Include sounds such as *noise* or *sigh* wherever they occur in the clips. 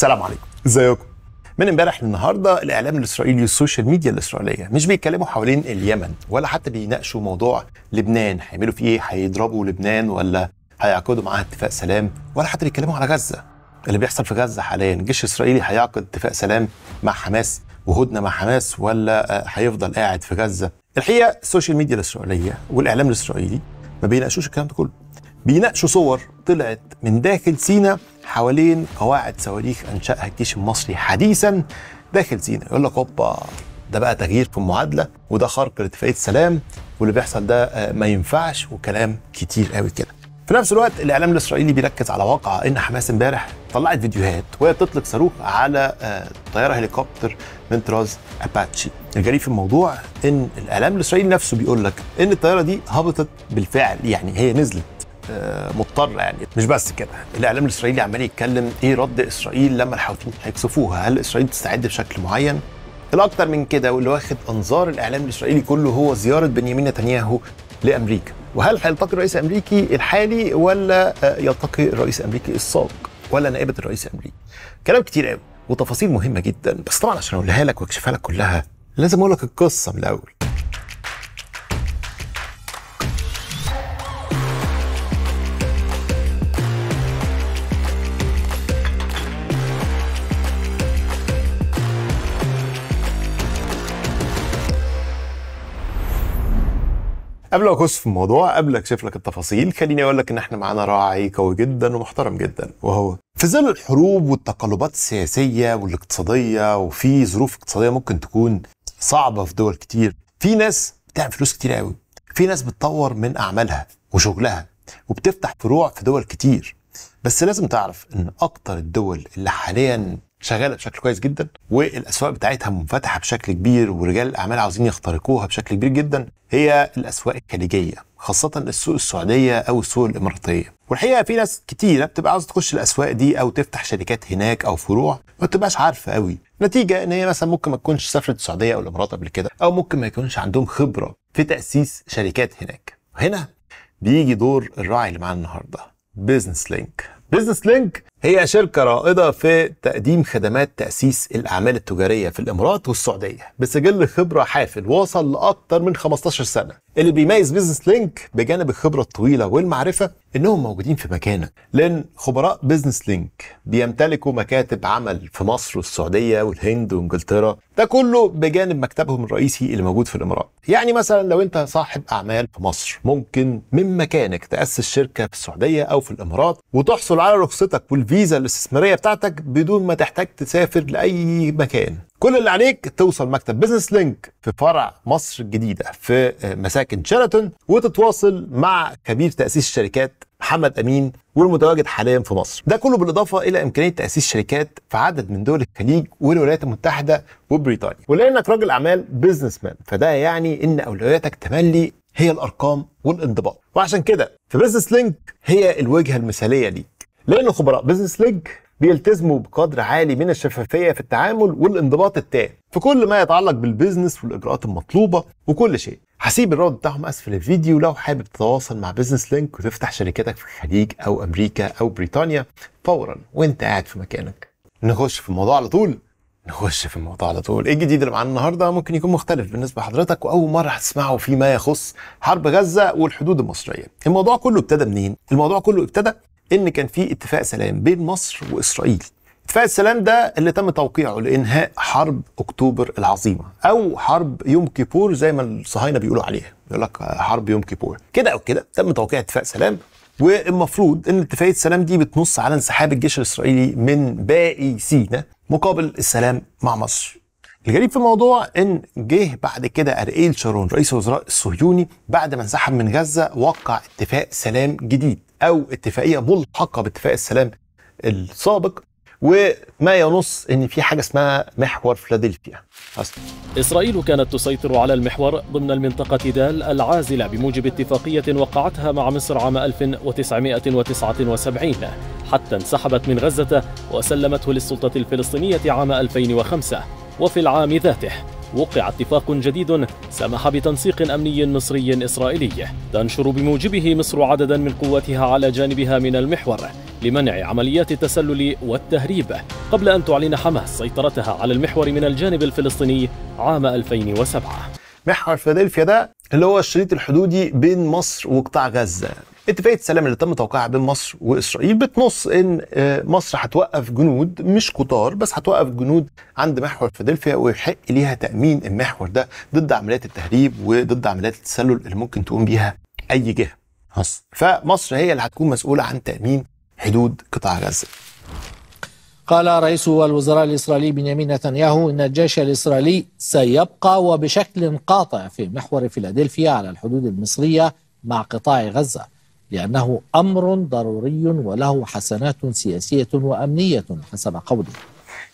السلام عليكم ازيكم من امبارح للنهارده الاعلام الاسرائيلي والسوشيال ميديا الاسرائيليه مش بيتكلموا حوالين اليمن ولا حتى بيناقشوا موضوع لبنان هيعملوا فيه ايه هيضربوا لبنان ولا هيعقدوا معاها اتفاق سلام ولا حتى بيتكلموا على غزه اللي بيحصل في غزه حاليا الجيش الاسرائيلي هيعقد اتفاق سلام مع حماس وهدنه مع حماس ولا آه، هيفضل قاعد في غزه الحقيقه السوشيال ميديا الاسرائيليه والاعلام الاسرائيلي ما بيناقشوش الكلام ده كله بيناقشوا صور طلعت من داخل سينا حوالين قواعد صواريخ انشاها الجيش المصري حديثا داخل سيناء يقول لك هوبا ده بقى تغيير في المعادله وده خرق لاتفاقيه السلام واللي بيحصل ده آه، ما ينفعش وكلام كتير قوي كده في نفس الوقت الاعلام الاسرائيلي بيركز على واقع ان حماس امبارح طلعت فيديوهات وهي بتطلق صاروخ على آه، طياره هليكوبتر من طراز اباتشي الجريء في الموضوع ان الاعلام الاسرائيلي نفسه بيقول لك ان الطياره دي هبطت بالفعل يعني هي نزلت آه، مضطره يعني مش بس كده الاعلام الاسرائيلي عمال يتكلم ايه رد اسرائيل لما الحوثيين هيكسفوها هل اسرائيل تستعد بشكل معين الاكثر من كده واللي واخد انظار الاعلام الاسرائيلي كله هو زياره بنيامين نتنياهو لامريكا وهل هيلتقي الرئيس الامريكي الحالي ولا آه، يلتقي الرئيس الامريكي السابق ولا نائبه الرئيس الامريكي كلام كتير قوي وتفاصيل مهمه جدا بس طبعا عشان اقولها لك واكشفها لك كلها لازم اقول لك القصه من الاول قبل ما اخش في الموضوع قبل اكشف لك التفاصيل خليني اقول لك ان احنا معانا راعي قوي جدا ومحترم جدا وهو في ظل الحروب والتقلبات السياسيه والاقتصاديه وفي ظروف اقتصاديه ممكن تكون صعبه في دول كتير في ناس بتعمل فلوس كتير قوي في ناس بتطور من اعمالها وشغلها وبتفتح فروع في دول كتير بس لازم تعرف ان اكتر الدول اللي حاليا شغاله بشكل كويس جدا والاسواق بتاعتها منفتحه بشكل كبير ورجال الاعمال عاوزين يخترقوها بشكل كبير جدا هي الاسواق الخليجيه خاصه السوق السعوديه او السوق الاماراتيه والحقيقه في ناس كتيره بتبقى عاوزه تخش الاسواق دي او تفتح شركات هناك او فروع ما بتبقاش عارفه قوي نتيجه ان هي مثلا ممكن ما تكونش سافرت السعوديه او الامارات قبل كده او ممكن ما يكونش عندهم خبره في تاسيس شركات هناك هنا بيجي دور الراعي اللي معانا النهارده بيزنس لينك بيزنس لينك هي شركة رائدة في تقديم خدمات تأسيس الأعمال التجارية في الإمارات والسعودية بسجل خبرة حافل وصل لأكتر من 15 سنة اللي بيميز بيزنس لينك بجانب الخبرة الطويلة والمعرفة إنهم موجودين في مكانك لأن خبراء بيزنس لينك بيمتلكوا مكاتب عمل في مصر والسعودية والهند وإنجلترا ده كله بجانب مكتبهم الرئيسي اللي موجود في الإمارات يعني مثلا لو أنت صاحب أعمال في مصر ممكن من مكانك تأسس شركة في السعودية أو في الإمارات وتحصل على رخصتك وال الفيزا الاستثماريه بتاعتك بدون ما تحتاج تسافر لاي مكان كل اللي عليك توصل مكتب بزنس لينك في فرع مصر الجديده في مساكن شيراتون وتتواصل مع خبير تاسيس الشركات محمد امين والمتواجد حاليا في مصر ده كله بالاضافه الى امكانيه تاسيس شركات في عدد من دول الخليج والولايات المتحده وبريطانيا ولانك راجل اعمال بزنس مان فده يعني ان اولوياتك تملي هي الارقام والانضباط وعشان كده في بزنس لينك هي الوجهه المثاليه ليك لأن خبراء بزنس ليج بيلتزموا بقدر عالي من الشفافية في التعامل والانضباط التام في كل ما يتعلق بالبيزنس والإجراءات المطلوبة وكل شيء هسيب الرابط بتاعهم اسفل الفيديو لو حابب تتواصل مع بزنس لينك وتفتح شركتك في الخليج او امريكا او بريطانيا فورا وانت قاعد في مكانك نخش في الموضوع على طول نخش في الموضوع على طول ايه الجديد اللي معانا النهارده ممكن يكون مختلف بالنسبه لحضرتك واول مره هتسمعه فيما يخص حرب غزه والحدود المصريه الموضوع كله ابتدى منين الموضوع كله ابتدى ان كان في اتفاق سلام بين مصر واسرائيل اتفاق السلام ده اللي تم توقيعه لانهاء حرب اكتوبر العظيمه او حرب يوم كيبور زي ما الصهاينه بيقولوا عليها يقول لك حرب يوم كيبور كده او كده تم توقيع اتفاق سلام والمفروض ان اتفاقيه السلام دي بتنص على انسحاب الجيش الاسرائيلي من باقي سيناء مقابل السلام مع مصر الغريب في الموضوع ان جه بعد كده ارئيل شارون رئيس الوزراء الصهيوني بعد ما انسحب من غزه وقع اتفاق سلام جديد او اتفاقيه ملحقه باتفاق السلام السابق وما ينص ان في حاجه اسمها محور فلادلفيا اسرائيل كانت تسيطر على المحور ضمن المنطقه دال العازله بموجب اتفاقيه وقعتها مع مصر عام 1979 حتى انسحبت من غزه وسلمته للسلطه الفلسطينيه عام 2005 وفي العام ذاته وقع اتفاق جديد سمح بتنسيق أمني مصري إسرائيلي تنشر بموجبه مصر عددا من قواتها على جانبها من المحور لمنع عمليات التسلل والتهريب قبل أن تعلن حماس سيطرتها على المحور من الجانب الفلسطيني عام 2007 محور فيلادلفيا ده اللي هو الشريط الحدودي بين مصر وقطاع غزة اتفاقيه السلام اللي تم توقيعها بين مصر واسرائيل بتنص ان آه، مصر هتوقف جنود مش قطار بس هتوقف جنود عند محور فيلادلفيا ويحق ليها تامين المحور ده ضد عمليات التهريب وضد عمليات التسلل اللي ممكن تقوم بيها اي جهه. مصر. فمصر هي اللي هتكون مسؤوله عن تامين حدود قطاع غزه. قال رئيس الوزراء الإسرائيلي بنيامين نتنياهو إن الجيش الإسرائيلي سيبقى وبشكل قاطع في محور فيلادلفيا على الحدود المصرية مع قطاع غزة لأنه أمر ضروري وله حسنات سياسية وأمنية حسب قوله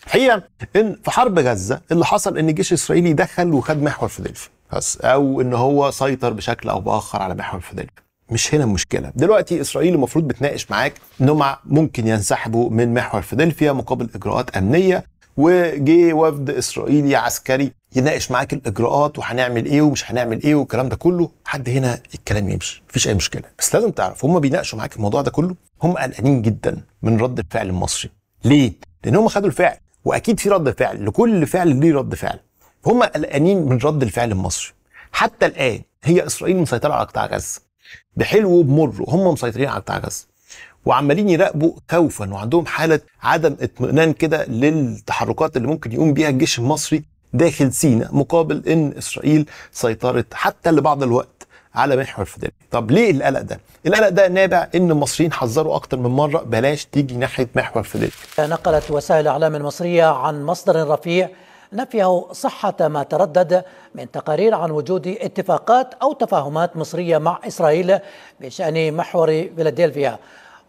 الحقيقه ان في حرب غزه اللي حصل ان الجيش الاسرائيلي دخل وخد محور فيلادلفيا بس او ان هو سيطر بشكل او باخر على محور فيلادلفيا مش هنا المشكله دلوقتي اسرائيل المفروض بتناقش معاك ان ممكن ينسحبوا من محور فيلادلفيا مقابل اجراءات امنيه وجه وفد اسرائيلي عسكري يناقش معاك الاجراءات وهنعمل ايه ومش هنعمل ايه والكلام ده كله حد هنا الكلام يمشي مفيش اي مشكله بس لازم تعرف هم بيناقشوا معاك الموضوع ده كله هم قلقانين جدا من رد الفعل المصري ليه لان هم خدوا الفعل واكيد في رد فعل لكل فعل ليه رد فعل هم قلقانين من رد الفعل المصري حتى الان هي اسرائيل مسيطره على قطاع غزه بحلو وبمر هم مسيطرين على قطاع غزه وعمالين يراقبوا خوفا وعندهم حاله عدم اطمئنان كده للتحركات اللي ممكن يقوم بيها الجيش المصري داخل سيناء مقابل ان اسرائيل سيطرت حتى لبعض الوقت على محور فدان طب ليه القلق ده القلق ده نابع ان المصريين حذروا اكتر من مره بلاش تيجي ناحيه محور فدان نقلت وسائل الاعلام المصريه عن مصدر رفيع نفيه صحة ما تردد من تقارير عن وجود اتفاقات أو تفاهمات مصرية مع إسرائيل بشأن محور فيلادلفيا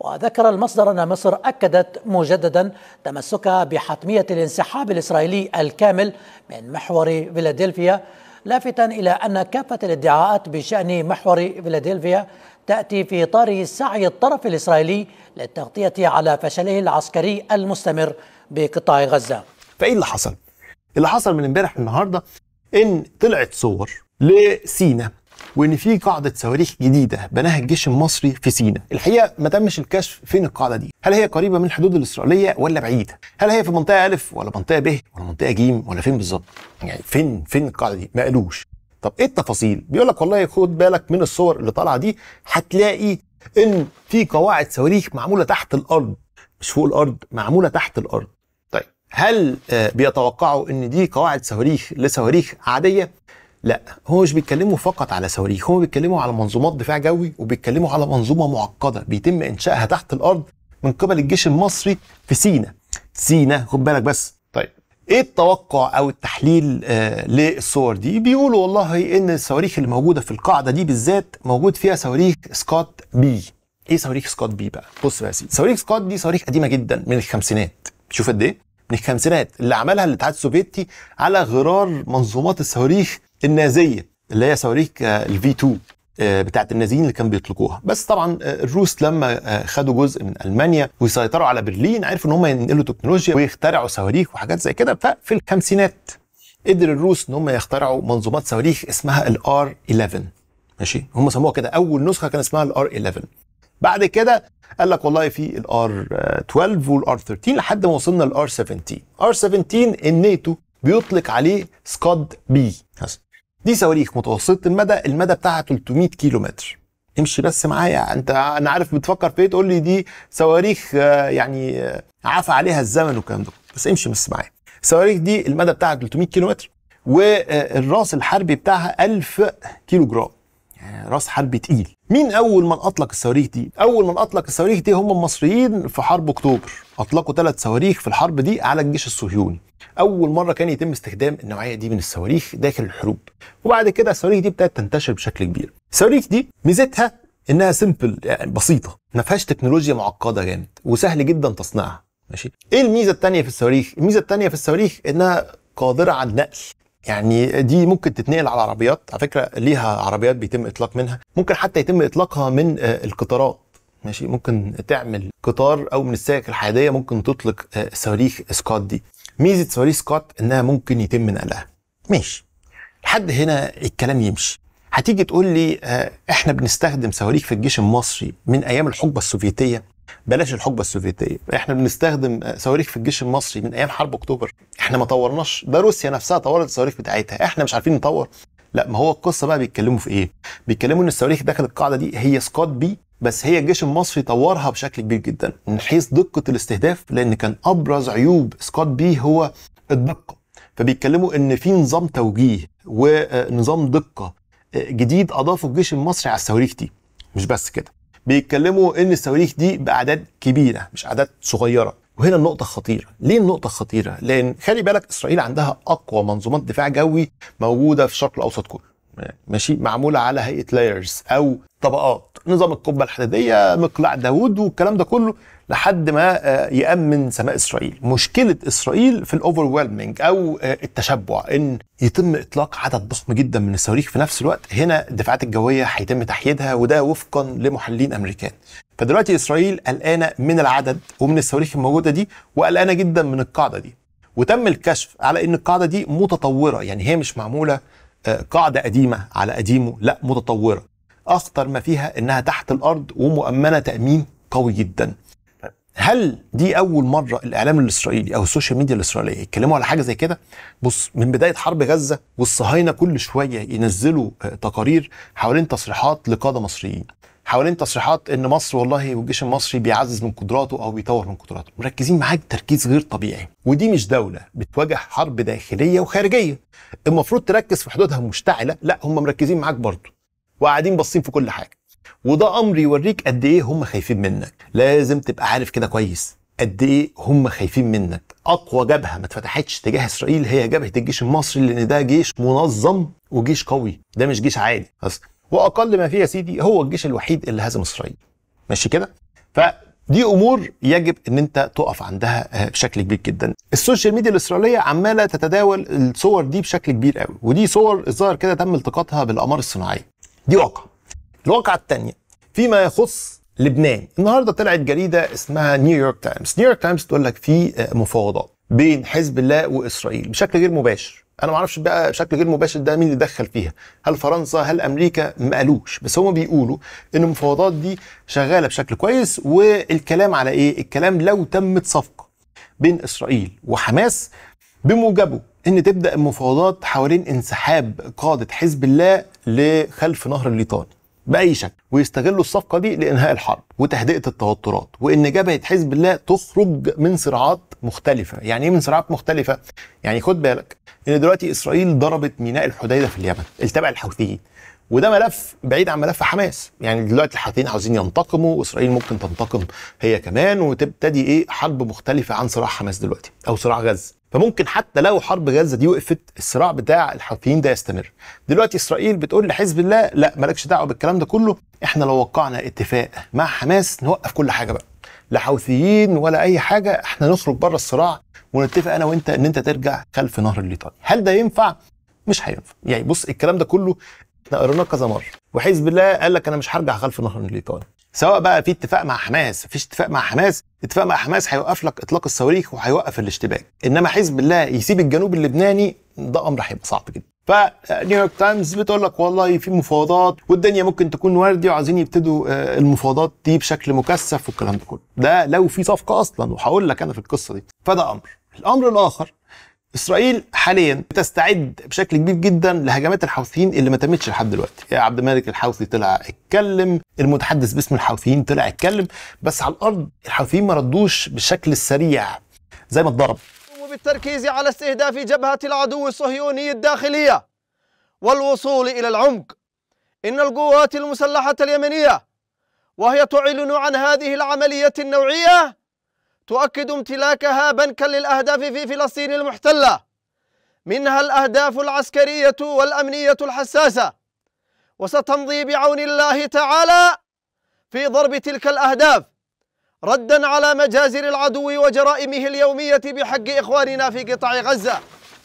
وذكر المصدر أن مصر أكدت مجددا تمسكها بحتمية الانسحاب الإسرائيلي الكامل من محور فيلادلفيا لافتا إلى أن كافة الادعاءات بشأن محور فيلادلفيا تأتي في إطار سعي الطرف الإسرائيلي للتغطية على فشله العسكري المستمر بقطاع غزة فإيه اللي حصل؟ اللي حصل من امبارح النهاردة إن طلعت صور لسينا وان في قاعده صواريخ جديده بناها الجيش المصري في سيناء الحقيقه ما تمش الكشف فين القاعده دي هل هي قريبه من الحدود الاسرائيليه ولا بعيده هل هي في منطقه الف ولا منطقه ب ولا منطقه ج ولا فين بالظبط يعني فين فين القاعده دي ما قالوش طب ايه التفاصيل بيقول لك والله خد بالك من الصور اللي طالعه دي هتلاقي ان في قواعد صواريخ معموله تحت الارض مش فوق الارض معموله تحت الارض طيب هل آه، بيتوقعوا ان دي قواعد صواريخ لصواريخ عاديه لا هو مش بيتكلموا فقط على صواريخ هم بيتكلموا على منظومات دفاع جوي وبيتكلموا على منظومه معقده بيتم انشائها تحت الارض من قبل الجيش المصري في سينا سينا خد بالك بس طيب ايه التوقع او التحليل آه للصور دي بيقولوا والله ان الصواريخ اللي موجوده في القاعده دي بالذات موجود فيها صواريخ سكوت بي ايه صواريخ سكوت بي بقى بص بقى يا سيدي صواريخ سكوت دي صواريخ قديمه جدا من الخمسينات شوف قد ايه من الخمسينات اللي عملها الاتحاد السوفيتي على غرار منظومات الصواريخ النازيه اللي هي صواريخ آه، الفي 2 آه، بتاعت النازيين اللي كانوا بيطلقوها بس طبعا آه، الروس لما خدوا جزء من المانيا ويسيطروا على برلين عرفوا ان هم ينقلوا تكنولوجيا ويخترعوا صواريخ وحاجات زي كده ففي الخمسينات قدر الروس ان هم يخترعوا منظومات صواريخ اسمها الار 11 ماشي هم سموها كده اول نسخه كان اسمها الار 11 بعد كده قال لك والله في الار 12 والار 13 لحد ما وصلنا للار 17 ار 17 الناتو بيطلق عليه سكاد بي دي صواريخ متوسطه المدى المدى بتاعها 300 كيلو متر امشي بس معايا انت انا عارف بتفكر في ايه تقول لي دي صواريخ آه، يعني آه، عفى عليها الزمن والكلام ده بس امشي بس معايا الصواريخ دي المدى بتاعها 300 كيلو متر والراس الحربي بتاعها 1000 كيلو جرام يعني راس حرب تقيل مين اول من اطلق الصواريخ دي اول من اطلق الصواريخ دي هم المصريين في حرب اكتوبر اطلقوا ثلاث صواريخ في الحرب دي على الجيش الصهيوني اول مره كان يتم استخدام النوعيه دي من الصواريخ داخل الحروب وبعد كده الصواريخ دي ابتدت تنتشر بشكل كبير الصواريخ دي ميزتها انها سيمبل يعني بسيطه ما فيهاش تكنولوجيا معقده جامد وسهل جدا تصنيعها ماشي ايه الميزه الثانيه في الصواريخ الميزه الثانيه في الصواريخ انها قادره على النقل يعني دي ممكن تتنقل على عربيات على فكره ليها عربيات بيتم اطلاق منها ممكن حتى يتم اطلاقها من آه، القطارات ماشي ممكن تعمل قطار او من السائق الحياديه ممكن تطلق آه، صواريخ سكوت دي ميزه صواريخ سكوت انها ممكن يتم نقلها ماشي لحد هنا الكلام يمشي هتيجي تقول لي آه، احنا بنستخدم صواريخ في الجيش المصري من ايام الحقبه السوفيتيه بلاش الحقبه السوفيتيه احنا بنستخدم صواريخ في الجيش المصري من ايام حرب اكتوبر احنا ما طورناش ده روسيا نفسها طورت الصواريخ بتاعتها احنا مش عارفين نطور لا ما هو القصه بقى بيتكلموا في ايه بيتكلموا ان الصواريخ داخل القاعده دي هي سكوت بي بس هي الجيش المصري طورها بشكل كبير جدا من حيث دقه الاستهداف لان كان ابرز عيوب سكوت بي هو الدقه فبيتكلموا ان في نظام توجيه ونظام دقه جديد اضافه الجيش المصري على الصواريخ دي مش بس كده بيتكلموا ان الصواريخ دي باعداد كبيره مش اعداد صغيره وهنا النقطة خطيرة، ليه النقطة خطيرة؟ لأن خلي بالك إسرائيل عندها أقوى منظومات دفاع جوي موجودة في الشرق الأوسط كله. ماشي معموله على هيئه لايرز او طبقات نظام القبه الحديديه مقلاع داوود والكلام ده كله لحد ما آه، يامن سماء اسرائيل مشكله اسرائيل في الاوفرولمنج او آه، التشبع ان يتم اطلاق عدد ضخم جدا من الصواريخ في نفس الوقت هنا الدفاعات الجويه هيتم تحييدها وده وفقا لمحللين امريكان فدلوقتي اسرائيل قلقانه من العدد ومن الصواريخ الموجوده دي وقلقانه جدا من القاعده دي وتم الكشف على ان القاعده دي متطوره يعني هي مش معموله قاعدة قديمة على قديمه لا متطورة أخطر ما فيها إنها تحت الأرض ومؤمنة تأمين قوي جدا هل دي أول مرة الإعلام الإسرائيلي أو السوشيال ميديا الإسرائيلية يتكلموا على حاجة زي كده؟ بص من بداية حرب غزة والصهاينة كل شوية ينزلوا آه، تقارير حوالين تصريحات لقادة مصريين حوالين تصريحات ان مصر والله والجيش المصري بيعزز من قدراته او بيطور من قدراته مركزين معاك تركيز غير طبيعي ودي مش دوله بتواجه حرب داخليه وخارجيه المفروض تركز في حدودها المشتعله لا هم مركزين معاك برضه وقاعدين باصين في كل حاجه وده امر يوريك قد ايه هم خايفين منك لازم تبقى عارف كده كويس قد ايه هم خايفين منك اقوى جبهه ما اتفتحتش تجاه اسرائيل هي جبهه الجيش المصري لان ده جيش منظم وجيش قوي ده مش جيش عادي اصلا واقل ما فيه يا سيدي هو الجيش الوحيد اللي هزم اسرائيل ماشي كده فدي امور يجب ان انت تقف عندها آه، بشكل كبير جدا السوشيال ميديا الاسرائيليه عماله تتداول الصور دي بشكل كبير قوي ودي صور الظاهر كده تم التقاطها بالاقمار الصناعيه دي واقعه الواقعه الثانيه فيما يخص لبنان النهارده طلعت جريده اسمها نيويورك تايمز نيويورك تايمز تقول لك في آه، مفاوضات بين حزب الله واسرائيل بشكل غير مباشر انا ما اعرفش بقى بشكل غير مباشر ده مين اللي دخل فيها هل فرنسا هل امريكا ما قالوش بس هم بيقولوا ان المفاوضات دي شغاله بشكل كويس والكلام على ايه الكلام لو تمت صفقه بين اسرائيل وحماس بموجبه ان تبدا المفاوضات حوالين انسحاب قاده حزب الله لخلف نهر الليطاني باي شكل ويستغلوا الصفقه دي لانهاء الحرب وتهدئه التوترات وان جبهه حزب الله تخرج من صراعات مختلفه يعني ايه من صراعات مختلفه يعني خد بالك ان دلوقتي اسرائيل ضربت ميناء الحديده في اليمن التبع الحوثيين وده ملف بعيد عن ملف حماس يعني دلوقتي الحاطين عاوزين ينتقموا واسرائيل ممكن تنتقم هي كمان وتبتدي ايه حرب مختلفه عن صراع حماس دلوقتي او صراع غزه فممكن حتى لو حرب غزه دي وقفت الصراع بتاع الحوثيين ده يستمر دلوقتي اسرائيل بتقول لحزب الله لا مالكش دعوه بالكلام ده كله احنا لو وقعنا اتفاق مع حماس نوقف كل حاجه بقى لا حوثيين ولا اي حاجه احنا نخرج بره الصراع ونتفق انا وانت ان انت ترجع خلف نهر الليطاني هل ده ينفع مش هينفع يعني بص الكلام ده كله احنا قررناه كذا مره وحزب الله قال لك انا مش هرجع خلف النهر الايطالي سواء بقى في اتفاق مع حماس مفيش اتفاق مع حماس اتفاق مع حماس هيوقف لك اطلاق الصواريخ وهيوقف الاشتباك انما حزب الله يسيب الجنوب اللبناني ده امر هيبقى صعب جدا فنيويورك تايمز آه، بتقول لك والله في مفاوضات والدنيا ممكن تكون وردي وعايزين يبتدوا آه، المفاوضات دي بشكل مكثف والكلام ده كله ده لو في صفقه اصلا وهقول لك انا في القصه دي فده امر الامر الاخر اسرائيل حاليا تستعد بشكل كبير جدا لهجمات الحوثيين اللي ما تمتش لحد دلوقتي يا عبد الملك الحوثي طلع اتكلم المتحدث باسم الحوثيين طلع اتكلم بس على الارض الحوثيين ما ردوش بالشكل السريع زي ما اتضرب بالتركيز على استهداف جبهة العدو الصهيوني الداخلية والوصول إلى العمق إن القوات المسلحة اليمنية وهي تعلن عن هذه العملية النوعية تؤكد امتلاكها بنكا للأهداف في فلسطين المحتلة منها الأهداف العسكرية والأمنية الحساسة وستمضي بعون الله تعالى في ضرب تلك الأهداف ردا على مجازر العدو وجرائمه اليومية بحق إخواننا في قطاع غزة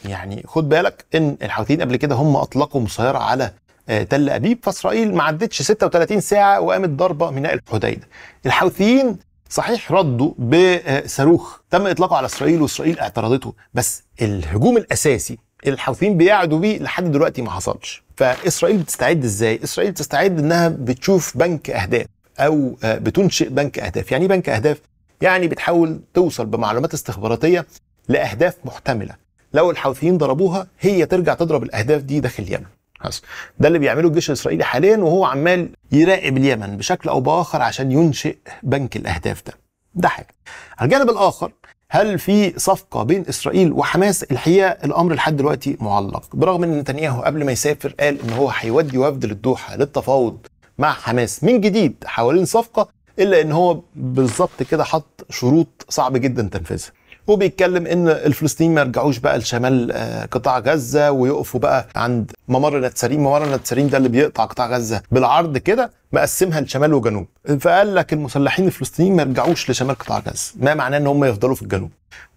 يعني خد بالك ان الحوثيين قبل كده هم اطلقوا مسيره على آه، تل ابيب فاسرائيل ما عدتش 36 ساعه وقامت ضربه ميناء الحديده. الحوثيين صحيح رده بصاروخ تم اطلاقه على اسرائيل واسرائيل اعترضته بس الهجوم الاساسي اللي الحوثيين بيقعدوا بيه لحد دلوقتي ما حصلش فاسرائيل بتستعد ازاي اسرائيل بتستعد انها بتشوف بنك اهداف او بتنشئ بنك اهداف يعني ايه بنك اهداف يعني بتحاول توصل بمعلومات استخباراتيه لاهداف محتمله لو الحوثيين ضربوها هي ترجع تضرب الاهداف دي داخل اليمن حصل ده اللي بيعمله الجيش الاسرائيلي حاليا وهو عمال يراقب اليمن بشكل او باخر عشان ينشئ بنك الاهداف ده ده حاجه على الجانب الاخر هل في صفقه بين اسرائيل وحماس الحقيقه الامر لحد دلوقتي معلق برغم ان نتنياهو قبل ما يسافر قال ان هو هيودي وفد للدوحه للتفاوض مع حماس من جديد حوالين صفقه الا ان هو بالظبط كده حط شروط صعب جدا تنفيذها وبيتكلم ان الفلسطينيين ما يرجعوش بقى لشمال آه، قطاع غزه ويقفوا بقى عند ممر نتسارين ممر نتسارين ده اللي بيقطع قطاع غزه بالعرض كده مقسمها لشمال وجنوب فقال لك المسلحين الفلسطينيين ما يرجعوش لشمال قطاع غزه ما معناه ان هم يفضلوا في الجنوب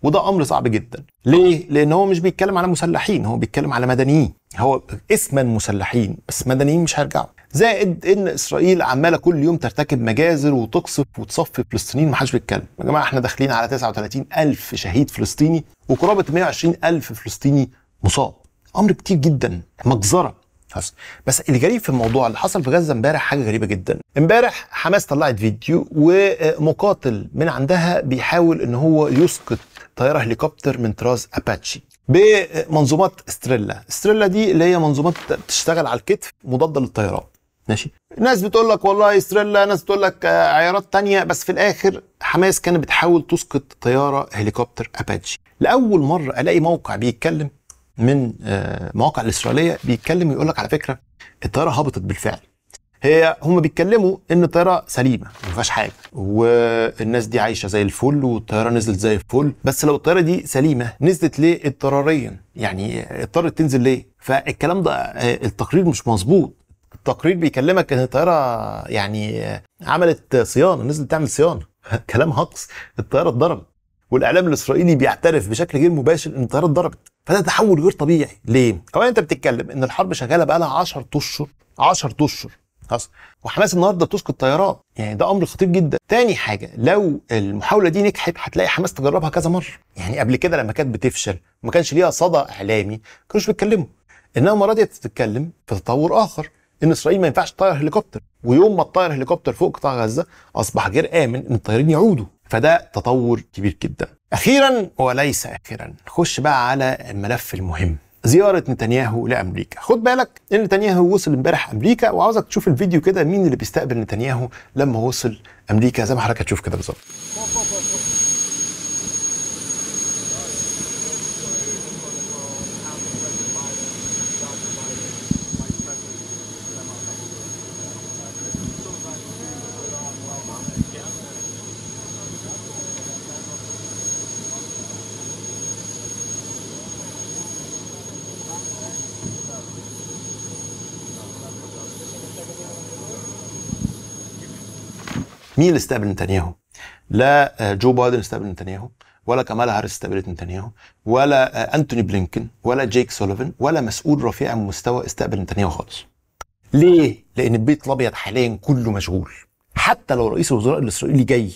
وده امر صعب جدا ليه لان هو مش بيتكلم على مسلحين هو بيتكلم على مدنيين هو اسما مسلحين بس مدنيين مش هيرجعوا زائد ان اسرائيل عماله كل يوم ترتكب مجازر وتقصف وتصفي فلسطينيين محدش بيتكلم يا جماعه احنا داخلين على 39 الف شهيد فلسطيني وقرابه 120 الف فلسطيني مصاب امر كتير جدا مجزره حصل بس الغريب في الموضوع اللي حصل في غزه امبارح حاجه غريبه جدا امبارح حماس طلعت فيديو ومقاتل من عندها بيحاول ان هو يسقط طياره هليكوبتر من طراز اباتشي بمنظومات استريلا استريلا دي اللي هي منظومات بتشتغل على الكتف مضاده للطيارات ماشي ناس بتقول لك والله استريلا ناس بتقول لك عيارات تانية بس في الاخر حماس كانت بتحاول تسقط طياره هليكوبتر اباتشي لاول مره الاقي موقع بيتكلم من آه، مواقع الاسرائيليه بيتكلم ويقول لك على فكره الطياره هبطت بالفعل هي هم بيتكلموا ان الطياره سليمه ما فيهاش حاجه والناس دي عايشه زي الفل والطياره نزلت زي الفل بس لو الطياره دي سليمه نزلت ليه اضطراريا يعني اضطرت تنزل ليه فالكلام ده آه، التقرير مش مظبوط التقرير بيكلمك ان الطياره يعني آه، عملت صيانه نزلت تعمل صيانه *laughs* كلام هقص الطياره اتضربت والاعلام الاسرائيلي بيعترف بشكل غير مباشر ان الطياره اتضربت فده تحول غير طبيعي ليه؟ اولا انت بتتكلم ان الحرب شغاله بقى لها 10 اشهر 10 اشهر حصل وحماس النهارده بتسقط طيارات يعني ده امر خطير جدا تاني حاجه لو المحاوله دي نجحت هتلاقي حماس تجربها كذا مره يعني قبل كده لما كانت بتفشل وما كانش ليها صدى اعلامي ما كانوش بيتكلموا انما المره دي بتتكلم في تطور اخر ان اسرائيل ما ينفعش تطير هليكوبتر ويوم ما تطير هليكوبتر فوق قطاع غزه اصبح غير امن ان الطيارين يعودوا فده تطور كبير جدا اخيرا وليس اخيرا نخش بقى على الملف المهم زيارة نتنياهو لأمريكا خد بالك إن نتنياهو وصل امبارح أمريكا وعاوزك تشوف الفيديو كده مين اللي بيستقبل نتنياهو لما وصل أمريكا زي ما حضرتك هتشوف كده بالظبط مين اللي استقبل نتنياهو؟ لا آه، جو بايدن استقبل نتنياهو ولا كمال هاريس استقبلت نتنياهو ولا آه، انتوني بلينكن ولا جيك سوليفن ولا مسؤول رفيع من مستوى استقبل نتنياهو خالص. ليه؟ لان البيت الابيض حاليا كله مشغول حتى لو رئيس الوزراء الاسرائيلي جاي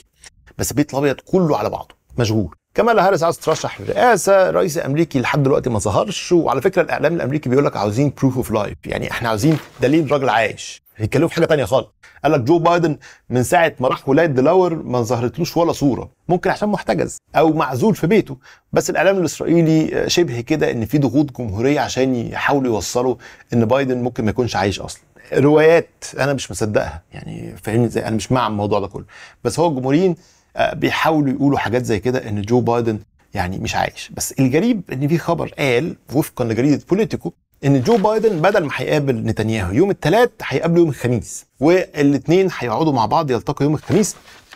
بس البيت الابيض كله على بعضه مشغول كمالا هاريس عايز ترشح الرئاسه رئيس امريكي لحد دلوقتي ما ظهرش وعلى فكره الاعلام الامريكي بيقول لك عاوزين بروف اوف لايف يعني احنا عاوزين دليل راجل عايش هيتكلموا في حاجه ثانيه خالص قال لك جو بايدن من ساعه ما راح ولايه دلاور ما ظهرتلوش ولا صوره ممكن عشان محتجز او معزول في بيته بس الاعلام الاسرائيلي شبه كده ان في ضغوط جمهوريه عشان يحاولوا يوصلوا ان بايدن ممكن ما يكونش عايش اصلا روايات انا مش مصدقها يعني فاهمني ازاي انا مش مع الموضوع ده كله بس هو الجمهوريين آه، بيحاولوا يقولوا حاجات زي كده ان جو بايدن يعني مش عايش بس الغريب ان في خبر قال وفقا لجريده بوليتيكو ان جو بايدن بدل ما هيقابل نتنياهو يوم الثلاث هيقابله يوم الخميس والاثنين هيقعدوا مع بعض يلتقوا يوم الخميس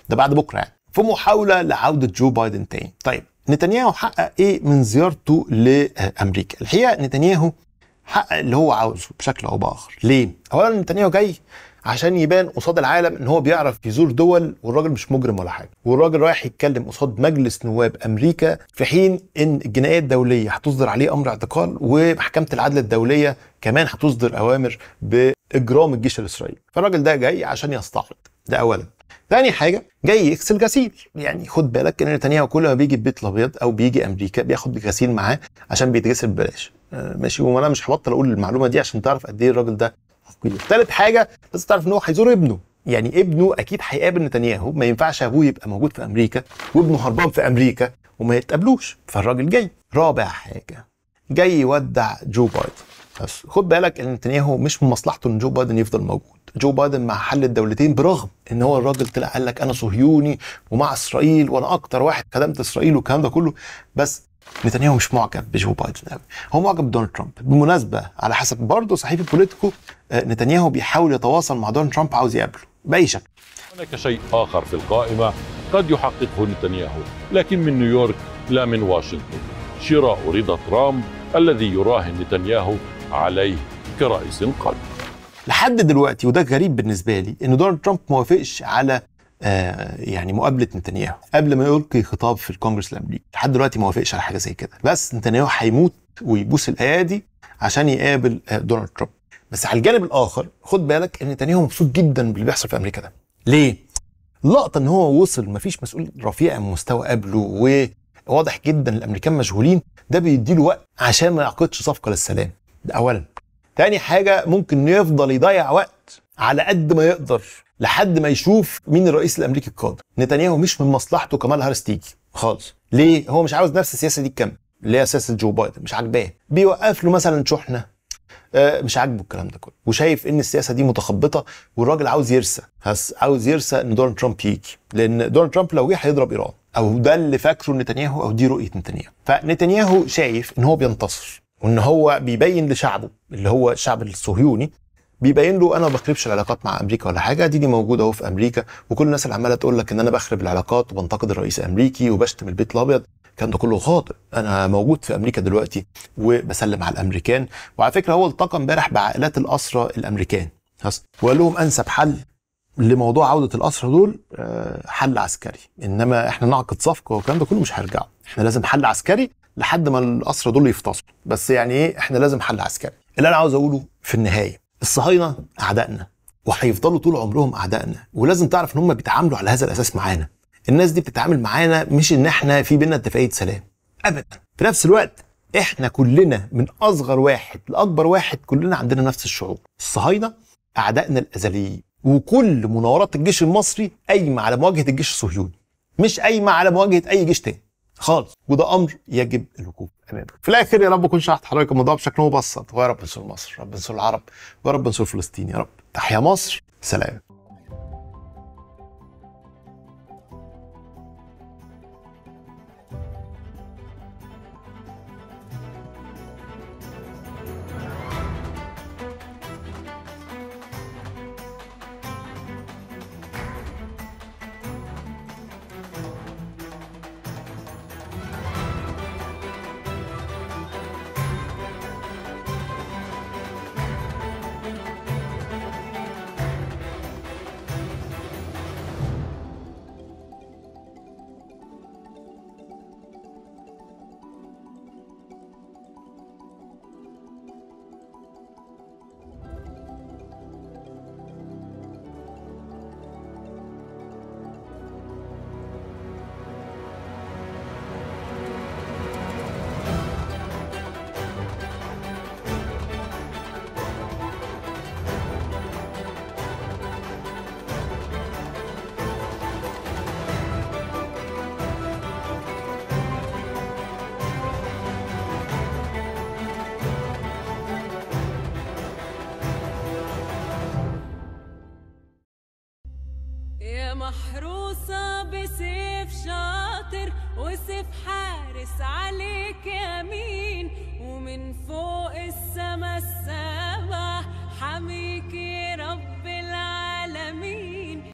ده بعد بكره يعني في محاوله لعوده جو بايدن تاني طيب نتنياهو حقق ايه من زيارته لامريكا الحقيقه نتنياهو حقق اللي هو عاوزه بشكل او باخر ليه اولا نتنياهو جاي عشان يبان قصاد العالم ان هو بيعرف يزور دول والراجل مش مجرم ولا حاجه والراجل رايح يتكلم قصاد مجلس نواب امريكا في حين ان الجنائيه الدوليه هتصدر عليه امر اعتقال ومحكمه العدل الدوليه كمان هتصدر اوامر باجرام الجيش الاسرائيلي فالراجل ده جاي عشان يستعرض ده اولا ثاني حاجه جاي يغسل غسيل يعني خد بالك ان نتنياهو كل ما بيجي البيت الابيض او بيجي امريكا بياخد غسيل معاه عشان بيتغسل ببلاش آه، ماشي وانا مش هبطل اقول المعلومه دي عشان تعرف قد ايه الراجل ده ثالث حاجه بس تعرف ان هو هيزور ابنه يعني ابنه اكيد هيقابل نتنياهو ما ينفعش ابوه يبقى موجود في امريكا وابنه هربان في امريكا وما يتقابلوش فالراجل جاي رابع حاجه جاي يودع جو بايدن بس خد بالك ان نتنياهو مش من مصلحته ان جو بايدن يفضل موجود جو بايدن مع حل الدولتين برغم ان هو الراجل طلع قال لك انا صهيوني ومع اسرائيل وانا اكتر واحد خدمت اسرائيل والكلام ده كله بس نتنياهو مش معجب بجو بايدن قوي هو معجب بدونالد ترامب بالمناسبه على حسب برضه صحيفه بوليتيكو آه، نتنياهو بيحاول يتواصل مع دونالد ترامب عاوز يقابله باي شكل هناك شيء اخر في القائمه قد يحققه نتنياهو لكن من نيويورك لا من واشنطن شراء رضا ترامب الذي يراهن نتنياهو عليه كرئيس قادم لحد دلوقتي وده غريب بالنسبه لي ان دونالد ترامب موافقش على آه، يعني مقابله نتنياهو قبل ما يلقي خطاب في الكونجرس الامريكي لحد دلوقتي ما وافقش على حاجه زي كده بس نتنياهو هيموت ويبوس الايادي عشان يقابل آه، دونالد ترامب بس على الجانب الاخر خد بالك ان نتنياهو مبسوط جدا باللي بيحصل في امريكا ده ليه لقطه ان هو وصل مفيش مسؤول رفيع مستوى قبله وواضح جدا الامريكان مشغولين ده بيديله وقت عشان ما يعقدش صفقه للسلام ده اولا تاني حاجه ممكن يفضل يضيع وقت على قد ما يقدر لحد ما يشوف مين الرئيس الامريكي القادم نتنياهو مش من مصلحته كمال هارس تيجي خالص ليه هو مش عاوز نفس السياسه دي تكمل اللي هي سياسه جو بايدن مش عاجباه بيوقف له مثلا شحنه آه مش عاجبه الكلام ده كله وشايف ان السياسه دي متخبطه والراجل عاوز يرسى عاوز يرسى ان دونالد ترامب يجي لان دونالد ترامب لو جه هيضرب ايران او ده اللي فاكره نتنياهو او دي رؤيه نتنياهو فنتنياهو شايف ان هو بينتصر وان هو بيبين لشعبه اللي هو الشعب الصهيوني بيبين له انا ما بخربش العلاقات مع امريكا ولا حاجه دي دي موجوده اهو في امريكا وكل الناس اللي عماله تقول لك ان انا بخرب العلاقات وبنتقد الرئيس الامريكي وبشتم البيت الابيض الكلام ده كله خاطئ انا موجود في امريكا دلوقتي وبسلم على الامريكان وعلى فكره هو التقى امبارح بعائلات الاسرى الامريكان وقال لهم انسب حل لموضوع عوده الاسرى دول آه، حل عسكري انما احنا نعقد صفقه والكلام ده كله مش هيرجع احنا لازم حل عسكري لحد ما الاسرى دول يفتصلوا بس يعني ايه احنا لازم حل عسكري اللي انا عاوز اقوله في النهايه الصهاينه اعدائنا وهيفضلوا طول عمرهم اعدائنا ولازم تعرف ان هم بيتعاملوا على هذا الاساس معانا الناس دي بتتعامل معانا مش ان احنا في بينا اتفاقيه سلام ابدا في نفس الوقت احنا كلنا من اصغر واحد لاكبر واحد كلنا عندنا نفس الشعور الصهاينه اعدائنا الازليين وكل مناورات الجيش المصري قايمه على مواجهه الجيش الصهيوني مش قايمه على مواجهه اي جيش تاني خالص وده امر يجب الوقوف امامه. في الاخر يا رب كل شرحت حضرتك الموضوع بشكل مبسط ويا رب ننصر مصر يا رب ننصر العرب ويا رب ننصر فلسطين يا رب تحيا مصر سلام مهروسة بسيف شاطر وسيف حارس عليك